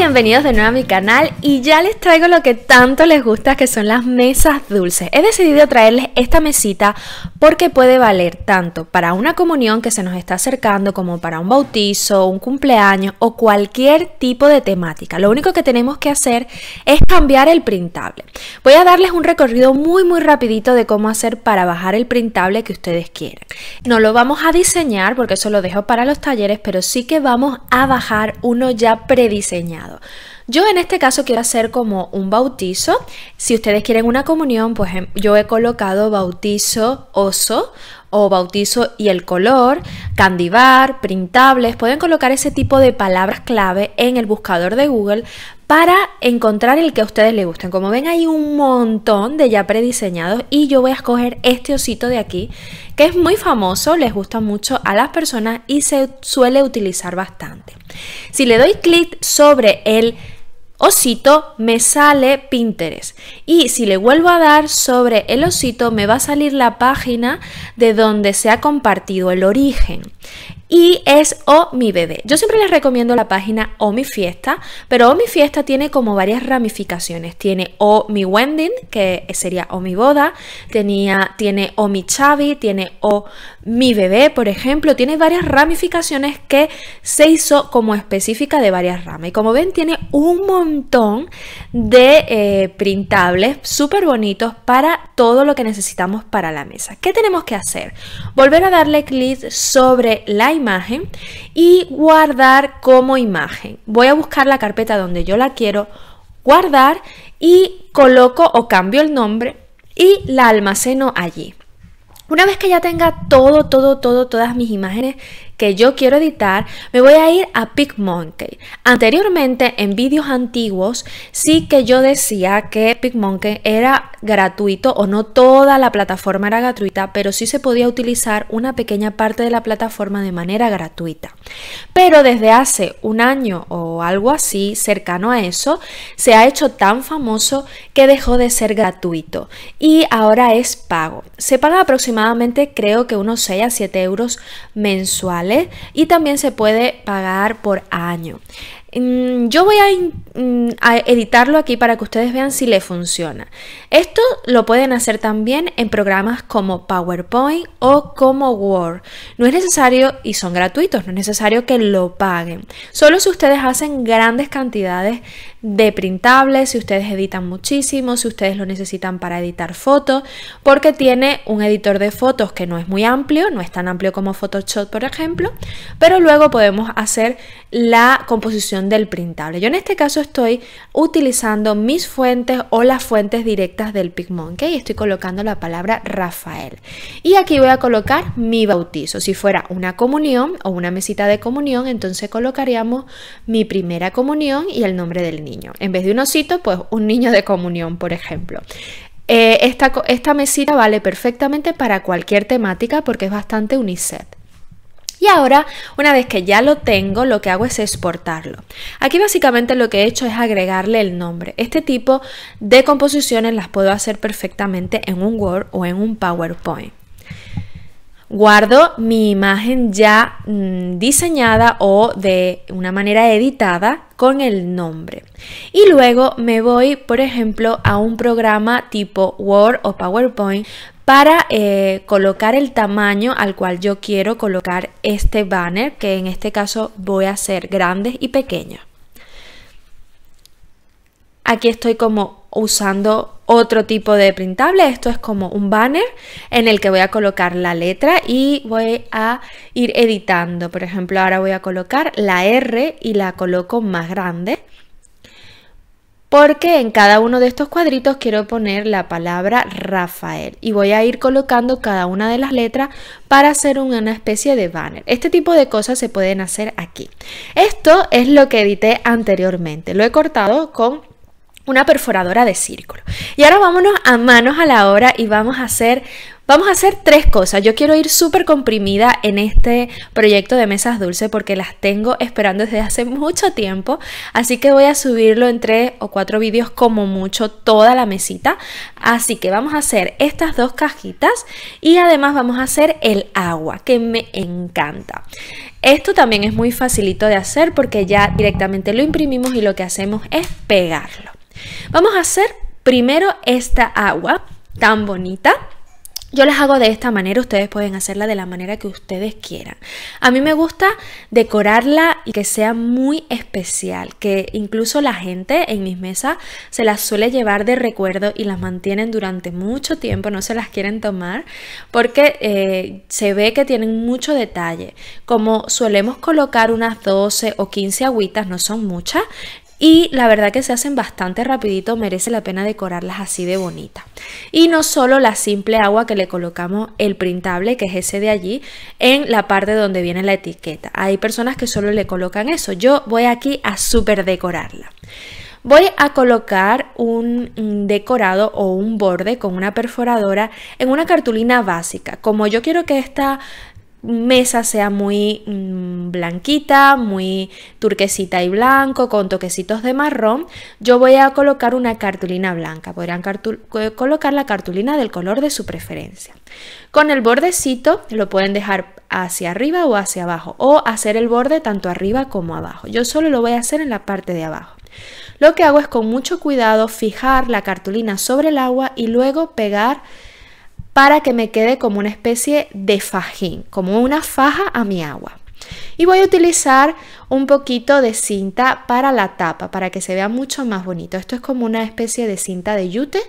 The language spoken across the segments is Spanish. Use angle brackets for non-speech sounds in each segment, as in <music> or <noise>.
bienvenidos de nuevo a mi canal y ya les traigo lo que tanto les gusta que son las mesas dulces. He decidido traerles esta mesita porque puede valer tanto para una comunión que se nos está acercando como para un bautizo, un cumpleaños o cualquier tipo de temática. Lo único que tenemos que hacer es cambiar el printable. Voy a darles un recorrido muy muy rapidito de cómo hacer para bajar el printable que ustedes quieran. No lo vamos a diseñar porque eso lo dejo para los talleres, pero sí que vamos a bajar uno ya prediseñado. Yo en este caso quiero hacer como un bautizo. Si ustedes quieren una comunión, pues em, yo he colocado bautizo oso o bautizo y el color, candibar, printables, pueden colocar ese tipo de palabras clave en el buscador de Google para encontrar el que a ustedes les gusten. Como ven, hay un montón de ya prediseñados y yo voy a escoger este osito de aquí, que es muy famoso, les gusta mucho a las personas y se suele utilizar bastante. Si le doy clic sobre el osito, me sale Pinterest. Y si le vuelvo a dar sobre el osito, me va a salir la página de donde se ha compartido el origen y es O Mi Bebé. Yo siempre les recomiendo la página O Mi Fiesta, pero O Mi Fiesta tiene como varias ramificaciones. Tiene O Mi Wending, que sería O Mi Boda, tenía, tiene O Mi Chavi, tiene O Mi Bebé, por ejemplo. Tiene varias ramificaciones que se hizo como específica de varias ramas. Y como ven, tiene un montón de eh, printables súper bonitos para todo lo que necesitamos para la mesa. ¿Qué tenemos que hacer? Volver a darle clic sobre la imagen y guardar como imagen. Voy a buscar la carpeta donde yo la quiero guardar y coloco o cambio el nombre y la almaceno allí. Una vez que ya tenga todo, todo, todo, todas mis imágenes que yo quiero editar, me voy a ir a PicMonkey. Anteriormente, en vídeos antiguos, sí que yo decía que PicMonkey era gratuito o no toda la plataforma era gratuita, pero sí se podía utilizar una pequeña parte de la plataforma de manera gratuita. Pero desde hace un año o algo así, cercano a eso, se ha hecho tan famoso que dejó de ser gratuito y ahora es pago. Se paga aproximadamente, creo que unos 6 a 7 euros mensuales y también se puede pagar por año. Mm, yo voy mm, a, editarlo aquí para que ustedes vean si le funciona. Esto lo pueden hacer también en programas como PowerPoint o como Word. No es necesario, y son gratuitos, no es necesario que lo paguen. Solo si ustedes hacen grandes cantidades de printables, si ustedes editan muchísimo, si ustedes lo necesitan para editar fotos, porque tiene un editor de fotos que no es muy amplio, no es tan amplio como Photoshop, por ejemplo, pero luego podemos hacer la composición del printable. Yo en este caso estoy utilizando mis fuentes o las fuentes directas del PicMonkey. Estoy colocando la palabra Rafael. Y aquí voy a colocar mi bautizo. Si fuera una comunión o una mesita de comunión, entonces colocaríamos mi primera comunión y el nombre del niño. En vez de un osito, pues un niño de comunión, por ejemplo. Eh, esta, esta mesita vale perfectamente para cualquier temática porque es bastante uniset. Y ahora, una vez que ya lo tengo, lo que hago es exportarlo. Aquí básicamente lo que he hecho es agregarle el nombre. Este tipo de composiciones las puedo hacer perfectamente en un Word o en un PowerPoint guardo mi imagen ya mm, diseñada o de una manera editada con el nombre. Y luego me voy, por ejemplo, a un programa tipo Word o PowerPoint para eh, colocar el tamaño al cual yo quiero colocar este banner, que en este caso voy a hacer grandes y pequeños. Aquí estoy como usando otro tipo de printable. Esto es como un banner en el que voy a colocar la letra y voy a ir editando. Por ejemplo, ahora voy a colocar la R y la coloco más grande. Porque en cada uno de estos cuadritos quiero poner la palabra Rafael y voy a ir colocando cada una de las letras para hacer una especie de banner. Este tipo de cosas se pueden hacer aquí. Esto es lo que edité anteriormente. Lo he cortado con una perforadora de círculo. Y ahora vámonos a manos a la obra y vamos a hacer Vamos a hacer tres cosas. Yo quiero ir súper comprimida en este proyecto de mesas dulce porque las tengo esperando desde hace mucho tiempo. Así que voy a subirlo en tres o cuatro vídeos como mucho toda la mesita. Así que vamos a hacer estas dos cajitas y además vamos a hacer el agua que me encanta. Esto también es muy facilito de hacer porque ya directamente lo imprimimos y lo que hacemos es pegarlo. Vamos a hacer primero esta agua tan bonita. Yo las hago de esta manera, ustedes pueden hacerla de la manera que ustedes quieran. A mí me gusta decorarla y que sea muy especial, que incluso la gente en mis mesas se las suele llevar de recuerdo y las mantienen durante mucho tiempo, no se las quieren tomar, porque eh, se ve que tienen mucho detalle. Como solemos colocar unas 12 o 15 agüitas, no son muchas, y la verdad que se hacen bastante rapidito, merece la pena decorarlas así de bonita. Y no solo la simple agua que le colocamos el printable, que es ese de allí, en la parte donde viene la etiqueta. Hay personas que solo le colocan eso. Yo voy aquí a super decorarla. Voy a colocar un decorado o un borde con una perforadora en una cartulina básica. Como yo quiero que esta mesa sea muy mm, blanquita, muy turquesita y blanco, con toquecitos de marrón, yo voy a colocar una cartulina blanca. Podrán eh, colocar la cartulina del color de su preferencia. Con el bordecito lo pueden dejar hacia arriba o hacia abajo o hacer el borde tanto arriba como abajo. Yo solo lo voy a hacer en la parte de abajo. Lo que hago es con mucho cuidado fijar la cartulina sobre el agua y luego pegar para que me quede como una especie de fajín, como una faja a mi agua. Y voy a utilizar un poquito de cinta para la tapa, para que se vea mucho más bonito. Esto es como una especie de cinta de yute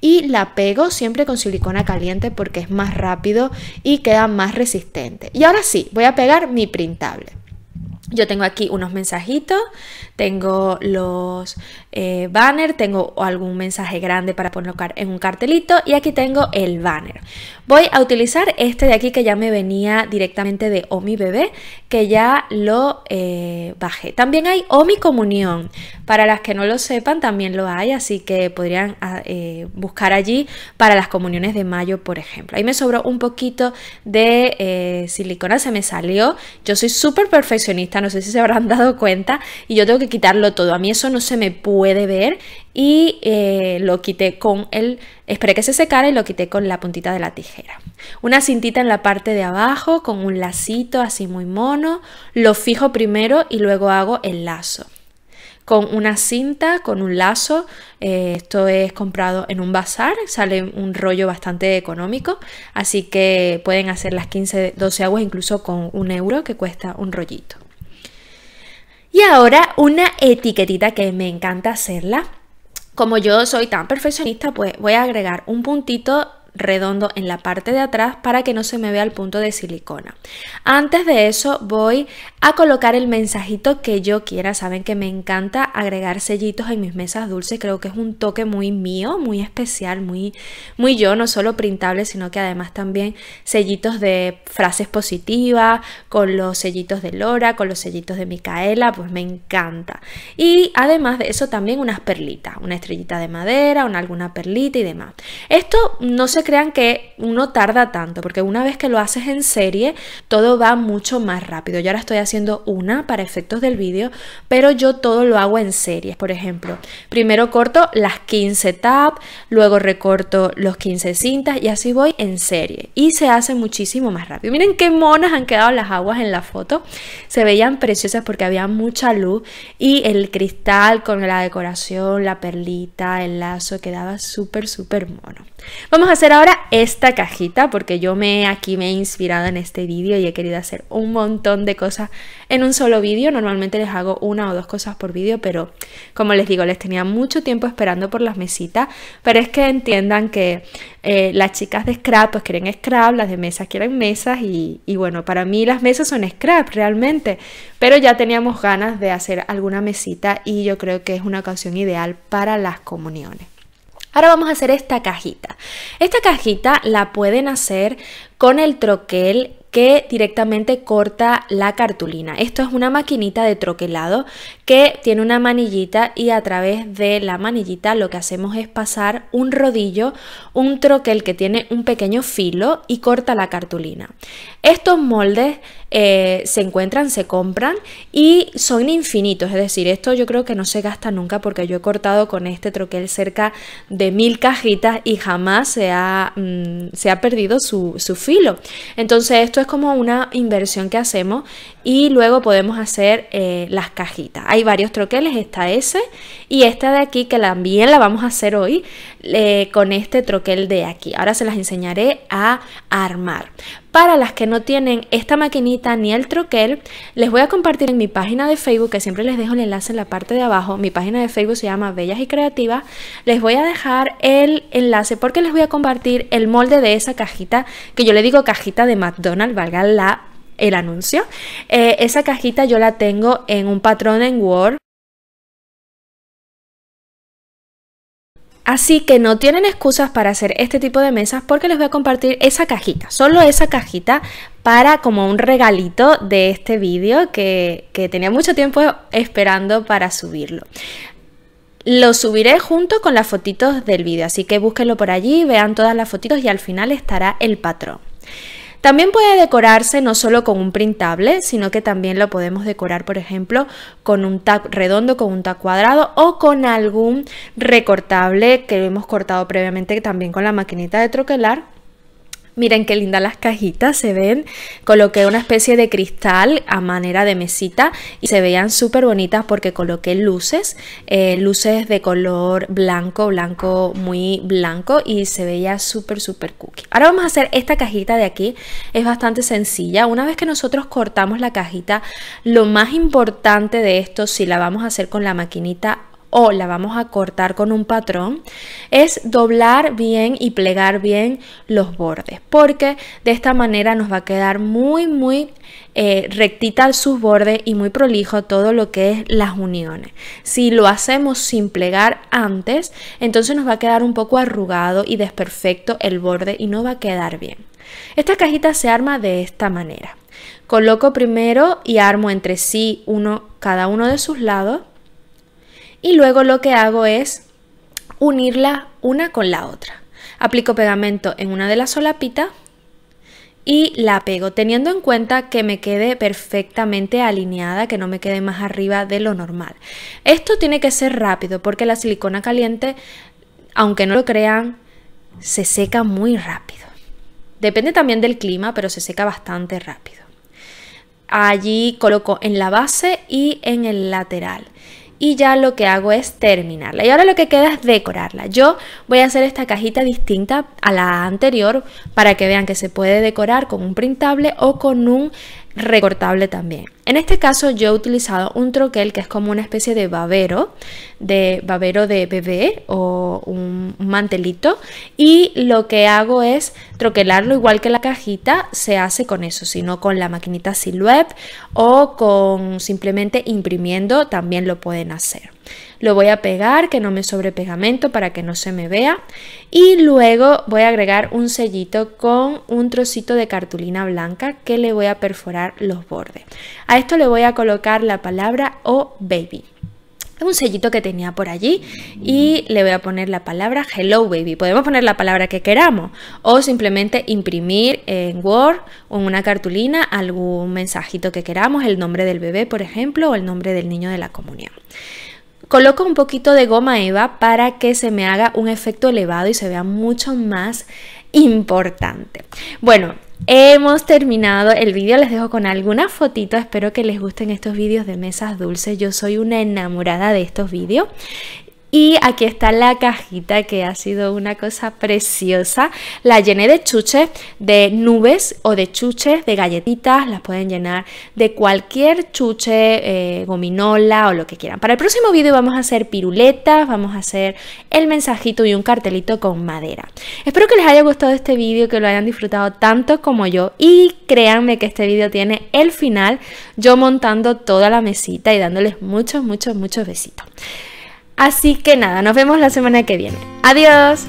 y la pego siempre con silicona caliente porque es más rápido y queda más resistente. Y ahora sí, voy a pegar mi printable. Yo tengo aquí unos mensajitos tengo los banners, eh, banner, tengo algún mensaje grande para ponerlo en un cartelito y aquí tengo el banner. Voy a utilizar este de aquí que ya me venía directamente de Omi Bebé, que ya lo eh, bajé. También hay Omi Comunión, para las que no lo sepan también lo hay, así que podrían ah, eh, buscar allí para las comuniones de mayo, por ejemplo. Ahí me sobró un poquito de silicona, se me salió. Yo soy súper perfeccionista, no sé si se habrán <laughs> dado cuenta, y yo tengo que quitarlo todo. A mí eso no se me puede ver y eh, lo quité con el... Esperé que se secara y lo quité con la puntita de la tijera. Una cintita en la parte de abajo con un lacito así muy mono. Lo fijo primero y luego hago el lazo con una cinta, con un lazo. Eh, esto es comprado en un bazar, sale un rollo bastante económico, así que pueden hacer las 15, 12 aguas incluso con un euro que cuesta un rollito. Y ahora una etiquetita que me encanta hacerla. Como yo soy tan perfeccionista, pues voy a agregar un puntito redondo en la parte de atrás para que no se me vea el punto de silicona. Antes de eso voy a colocar el mensajito que yo quiera. Saben que me encanta agregar sellitos en mis mesas dulces. Creo que es un toque muy mío, muy especial, muy, muy yo. No solo printable, sino que además también sellitos de frases positivas, con los sellitos de Lora, con los sellitos de Micaela. Pues me encanta. Y además de eso también unas perlitas, una estrellita de madera, una, alguna perlita y demás. Esto no se crean que uno tarda tanto, porque una vez que lo haces en serie, todo va mucho más rápido. Yo ahora estoy haciendo una para efectos del vídeo, pero yo todo lo hago en series. Por ejemplo, primero corto las 15 tabs, luego recorto los 15 cintas y así voy en serie. Y se hace muchísimo más rápido. Miren qué monas han quedado las aguas en la foto. Se veían preciosas porque había mucha luz y el cristal con la decoración, la perlita, el lazo, quedaba súper, súper mono. Vamos a hacer ahora esta cajita porque yo me aquí me he inspirado en este vídeo y he querido hacer un montón de cosas en un solo vídeo. Normalmente les hago una o dos cosas por vídeo, pero como les digo, les tenía mucho tiempo esperando por las mesitas. Pero es que entiendan que eh, las chicas de scrap pues quieren scrap, las de mesas quieren mesas y bueno, para mí las mesas son scrap realmente. Pero ya teníamos ganas de hacer alguna mesita y yo creo que es una ocasión ideal para las comuniones. Ahora vamos a hacer esta cajita. Esta cajita la pueden hacer con el troquel que directamente corta la cartulina. Esto es una maquinita de troquelado que tiene una manillita y a través de la manillita lo que hacemos es pasar un rodillo, un troquel que tiene un pequeño filo y corta la cartulina. Estos moldes eh, se encuentran, se compran y son infinitos. Es decir, esto yo creo que no se gasta nunca porque yo he cortado con este troquel cerca de mil cajitas y jamás se ha, mm, se ha perdido su, filo. Entonces esto es como una inversión que hacemos y luego podemos hacer eh, las cajitas. Hay varios troqueles, está ese y esta de aquí que también la vamos a hacer hoy eh, con este troquel de aquí. Ahora se las enseñaré a armar. Para las que no tienen esta maquinita ni el troquel, les voy a compartir en mi página de Facebook, que siempre les dejo el enlace en la parte de abajo. Mi página de Facebook se llama Bellas y Creativas. Les voy a dejar el enlace porque les voy a compartir el molde de esa cajita, que yo le digo cajita de McDonald's, valga la el anuncio. Eh, esa cajita yo la tengo en un patrón en Word Así que no tienen excusas para hacer este tipo de mesas porque les voy a compartir esa cajita, solo esa cajita para como un regalito de este vídeo que, que tenía mucho tiempo esperando para subirlo. Lo subiré junto con las fotitos del vídeo, así que búsquenlo por allí, vean todas las fotitos y al final estará el patrón. También puede decorarse no solo con un printable, sino que también lo podemos decorar, por ejemplo, con un tag redondo, con un tag cuadrado o con algún recortable que hemos cortado previamente también con la maquinita de troquelar Miren qué lindas las cajitas se ven. Coloqué una especie de cristal a manera de mesita y se veían súper bonitas porque coloqué luces, eh, luces de color blanco, blanco, muy blanco y se veía súper, súper cookie. Ahora vamos a hacer esta cajita de aquí. Es bastante sencilla. Una vez que nosotros cortamos la cajita, lo más importante de esto, si la vamos a hacer con la maquinita o la vamos a cortar con un patrón, es doblar bien y plegar bien los bordes, porque de esta manera nos va a quedar muy, muy eh, rectita sus bordes y muy prolijo todo lo que es las uniones. Si lo hacemos sin plegar antes, entonces nos va a quedar un poco arrugado y desperfecto el borde y no va a quedar bien. Esta cajita se arma de esta manera. Coloco primero y armo entre sí uno, cada uno de sus lados y luego lo que hago es unirla una con la otra. Aplico pegamento en una de las solapitas y la pego, teniendo en cuenta que me quede perfectamente alineada, que no me quede más arriba de lo normal. Esto tiene que ser rápido porque la silicona caliente, aunque no lo crean, se seca muy rápido. Depende también del clima, pero se seca bastante rápido. Allí coloco en la base y en el lateral y ya lo que hago es terminarla. Y ahora lo que queda es decorarla. Yo voy a hacer esta cajita distinta a la anterior para que vean que se puede decorar con un printable o con un recortable también. En este caso yo he utilizado un troquel que es como una especie de babero, de babero de bebé o un mantelito y lo que hago es troquelarlo igual que la cajita se hace con eso, sino con la maquinita Silhouette o con simplemente imprimiendo también lo pueden hacer. Lo voy a pegar, que no me sobrepegamento para que no se me vea. Y luego voy a agregar un sellito con un trocito de cartulina blanca que le voy a perforar los bordes. A esto le voy a colocar la palabra o oh, baby un sellito que tenía por allí y le voy a poner la palabra hello baby. Podemos poner la palabra que queramos o simplemente imprimir en Word o en una cartulina algún mensajito que queramos, el nombre del bebé por ejemplo o el nombre del niño de la comunión. Coloco un poquito de goma eva para que se me haga un efecto elevado y se vea mucho más importante. Bueno, Hemos terminado el vídeo, les dejo con algunas fotitos, espero que les gusten estos vídeos de mesas dulces, yo soy una enamorada de estos vídeos y aquí está la cajita que ha sido una cosa preciosa. La llené de chuches, de nubes o de chuches, de galletitas. Las pueden llenar de cualquier chuche, eh, gominola o lo que quieran. Para el próximo vídeo vamos a hacer piruletas, vamos a hacer el mensajito y un cartelito con madera. Espero que les haya gustado este vídeo, que lo hayan disfrutado tanto como yo. Y créanme que este vídeo tiene el final yo montando toda la mesita y dándoles muchos, muchos, muchos besitos. Así que nada, nos vemos la semana que viene. Adiós.